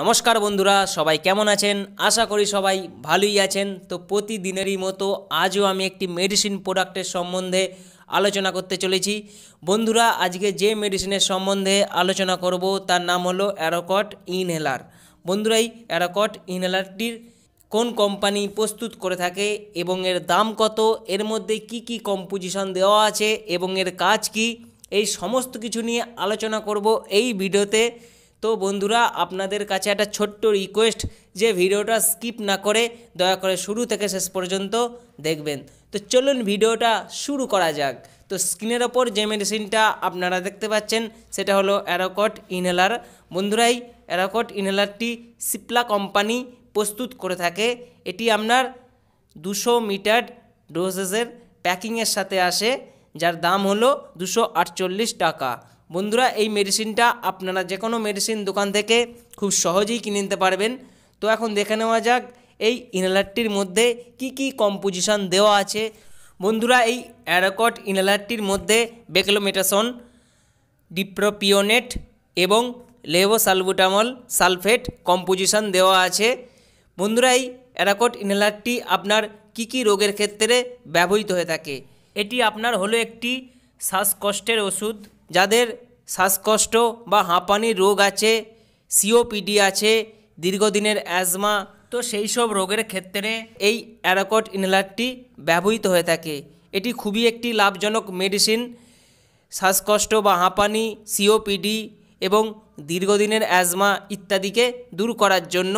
নমস্কার বন্ধুরা সবাই কেমন আছেন আশা করি সবাই ভালোই আছেন তো প্রতিদিনেরই মতো আজও আমি একটি মেডিসিন প্রোডাক্টের সম্বন্ধে আলোচনা করতে চলেছি বন্ধুরা আজকে যে মেডিসিনের সম্বন্ধে আলোচনা করব তার নাম হলো অ্যারোকট ইনহেলার বন্ধুরাই অ্যারোকট ইনহেলারটির কোন কোম্পানি প্রস্তুত করে থাকে এবং এর দাম কত এর মধ্যে কি কি কম্পোজিশন দেওয়া আছে এবং এর কাজ কি এই সমস্ত কিছু নিয়ে আলোচনা করব এই ভিডিওতে তো বন্ধুরা আপনাদের কাছে একটা ছোট্ট রিকোয়েস্ট যে ভিডিওটা স্কিপ না করে দয়া করে শুরু থেকে শেষ পর্যন্ত দেখবেন তো চলুন ভিডিওটা শুরু করা যাক তো স্কিনের ওপর যে মেডিসিনটা আপনারা দেখতে পাচ্ছেন সেটা হলো অ্যারোকট ইনহেলার বন্ধুরাই অ্যারোকট ইনহেলারটি সিপলা কোম্পানি প্রস্তুত করে থাকে এটি আপনার দুশো মিটার ডোজেসের প্যাকিংয়ের সাথে আসে যার দাম হলো দুশো টাকা বন্ধুরা এই মেডিসিনটা আপনারা যে কোনো মেডিসিন দোকান থেকে খুব সহজেই কিনে নিতে পারবেন তো এখন দেখে নেওয়া যাক এই ইনহেলারটির মধ্যে কি কি কম্পোজিশন দেওয়া আছে বন্ধুরা এই অ্যারাকট ইনহেলারটির মধ্যে বেকলোমেটাসন ডিপ্রোপিওনেট এবং লেভোসালবুটামল সালফেট কম্পোজিশন দেওয়া আছে বন্ধুরা এই অ্যারাকট ইনহেলারটি আপনার কি কি রোগের ক্ষেত্রে ব্যবহৃত হয়ে থাকে এটি আপনার হলো একটি শ্বাসকষ্টের ওষুধ যাদের শ্বাসকষ্ট বা হাঁপানির রোগ আছে সিওপিডি আছে দীর্ঘদিনের অ্যাজমা তো সেই সব রোগের ক্ষেত্রে এই অ্যারাকট ইনহেলারটি ব্যবহৃত হয়ে থাকে এটি খুবই একটি লাভজনক মেডিসিন শ্বাসকষ্ট বা হাঁপানি সিওপিডি এবং দীর্ঘদিনের অ্যাজমা ইত্যাদিকে দূর করার জন্য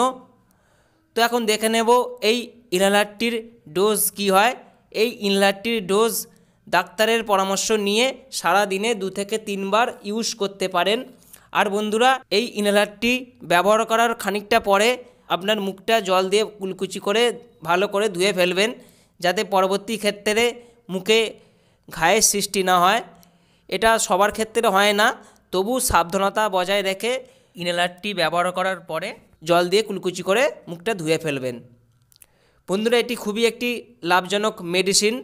তো এখন দেখে নেব এই ইনহেলারটির ডোজ কি হয় এই ইনহেলারটির ডোজ ডাক্তারের পরামর্শ নিয়ে সারা দিনে দু থেকে তিনবার ইউজ করতে পারেন আর বন্ধুরা এই ইনহেলারটি ব্যবহার করার খানিকটা পরে আপনার মুখটা জল দিয়ে কুলকুচি করে ভালো করে ধুয়ে ফেলবেন যাতে পরবর্তী ক্ষেত্রে মুখে ঘায়ের সৃষ্টি না হয় এটা সবার ক্ষেত্রে হয় না তবু সাবধানতা বজায় রেখে ইনহেলারটি ব্যবহার করার পরে জল দিয়ে কুলকুচি করে মুখটা ধুয়ে ফেলবেন বন্ধুরা এটি খুবই একটি লাভজনক মেডিসিন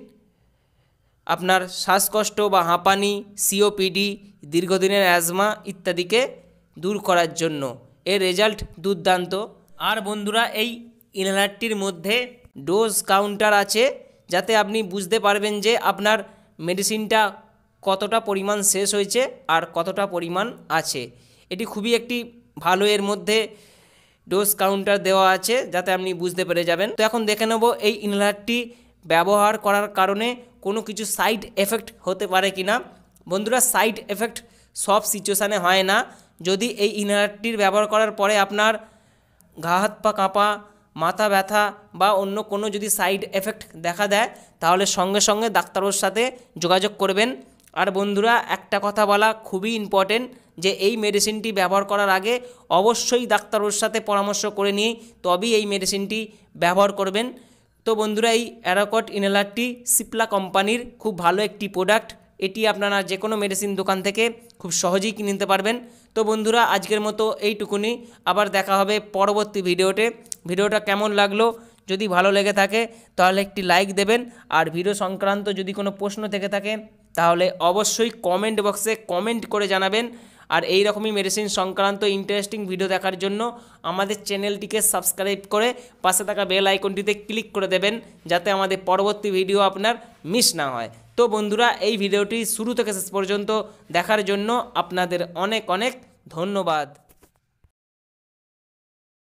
আপনার শ্বাসকষ্ট বা হাঁপানি সিওপিডি দীর্ঘদিনের অ্যাজমা ইত্যাদিকে দূর করার জন্য এর রেজাল্ট দুর্দান্ত আর বন্ধুরা এই ইনহেলারটির মধ্যে ডোজ কাউন্টার আছে যাতে আপনি বুঝতে পারবেন যে আপনার মেডিসিনটা কতটা পরিমাণ শেষ হয়েছে আর কতটা পরিমাণ আছে এটি খুবই একটি ভালো এর মধ্যে ডোজ কাউন্টার দেওয়া আছে যাতে আপনি বুঝতে পেরে যাবেন তো এখন দেখে নেব এই ইনহেলারটি ব্যবহার করার কারণে কোনো কিছু সাইড এফেক্ট হতে পারে কি না বন্ধুরা সাইড এফেক্ট সব সিচুয়েশানে হয় না যদি এই ইনহেলারটির ব্যবহার করার পরে আপনার ঘা হাত পা কাঁপা মাথা ব্যথা বা অন্য কোনো যদি সাইড এফেক্ট দেখা দেয় তাহলে সঙ্গে সঙ্গে ডাক্তারবাবুর সাথে যোগাযোগ করবেন আর বন্ধুরা একটা কথা বলা খুবই ইম্পর্টেন্ট যে এই মেডিসিনটি ব্যবহার করার আগে অবশ্যই ডাক্তারবাবুর সাথে পরামর্শ করে নিয়ে তবেই এই মেডিসিনটি ব্যবহার করবেন তো বন্ধুরা এই অ্যারাকট ইনহেলারটি সিপলা কোম্পানির খুব ভালো একটি প্রোডাক্ট এটি আপনারা যে কোনো মেডিসিন দোকান থেকে খুব সহজেই কিনে নিতে পারবেন তো বন্ধুরা আজকের মতো এইটুকুনি আবার দেখা হবে পরবর্তী ভিডিওতে ভিডিওটা কেমন লাগলো যদি ভালো লেগে থাকে তাহলে একটি লাইক দেবেন আর ভিডিও সংক্রান্ত যদি কোনো প্রশ্ন থেকে থাকে তাহলে অবশ্যই কমেন্ট বক্সে কমেন্ট করে জানাবেন আর এই রকমই মেডিসিন সংক্রান্ত ইন্টারেস্টিং ভিডিও দেখার জন্য আমাদের চ্যানেলটিকে সাবস্ক্রাইব করে পাশে থাকা বেল আইকনটিতে ক্লিক করে দেবেন যাতে আমাদের পরবর্তী ভিডিও আপনার মিস না হয় তো বন্ধুরা এই ভিডিওটি শুরু থেকে শেষ পর্যন্ত দেখার জন্য আপনাদের অনেক অনেক ধন্যবাদ